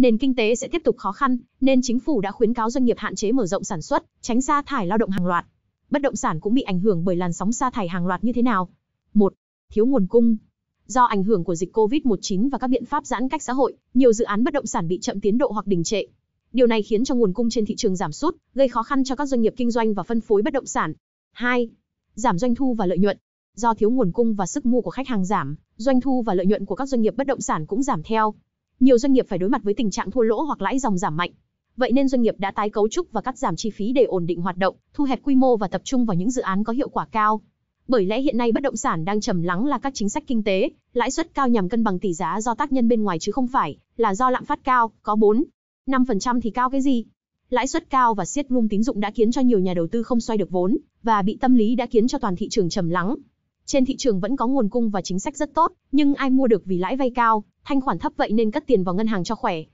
nền kinh tế sẽ tiếp tục khó khăn, nên chính phủ đã khuyến cáo doanh nghiệp hạn chế mở rộng sản xuất, tránh sa thải lao động hàng loạt. Bất động sản cũng bị ảnh hưởng bởi làn sóng sa thải hàng loạt như thế nào? 1. Thiếu nguồn cung. Do ảnh hưởng của dịch COVID-19 và các biện pháp giãn cách xã hội, nhiều dự án bất động sản bị chậm tiến độ hoặc đình trệ. Điều này khiến cho nguồn cung trên thị trường giảm sút, gây khó khăn cho các doanh nghiệp kinh doanh và phân phối bất động sản. 2. Giảm doanh thu và lợi nhuận. Do thiếu nguồn cung và sức mua của khách hàng giảm, doanh thu và lợi nhuận của các doanh nghiệp bất động sản cũng giảm theo nhiều doanh nghiệp phải đối mặt với tình trạng thua lỗ hoặc lãi dòng giảm mạnh. Vậy nên doanh nghiệp đã tái cấu trúc và cắt giảm chi phí để ổn định hoạt động, thu hẹp quy mô và tập trung vào những dự án có hiệu quả cao. Bởi lẽ hiện nay bất động sản đang trầm lắng là các chính sách kinh tế, lãi suất cao nhằm cân bằng tỷ giá do tác nhân bên ngoài chứ không phải là do lạm phát cao, có 4, 5% thì cao cái gì? Lãi suất cao và siết room tín dụng đã khiến cho nhiều nhà đầu tư không xoay được vốn và bị tâm lý đã khiến cho toàn thị trường trầm lắng. Trên thị trường vẫn có nguồn cung và chính sách rất tốt, nhưng ai mua được vì lãi vay cao thanh khoản thấp vậy nên cất tiền vào ngân hàng cho khỏe.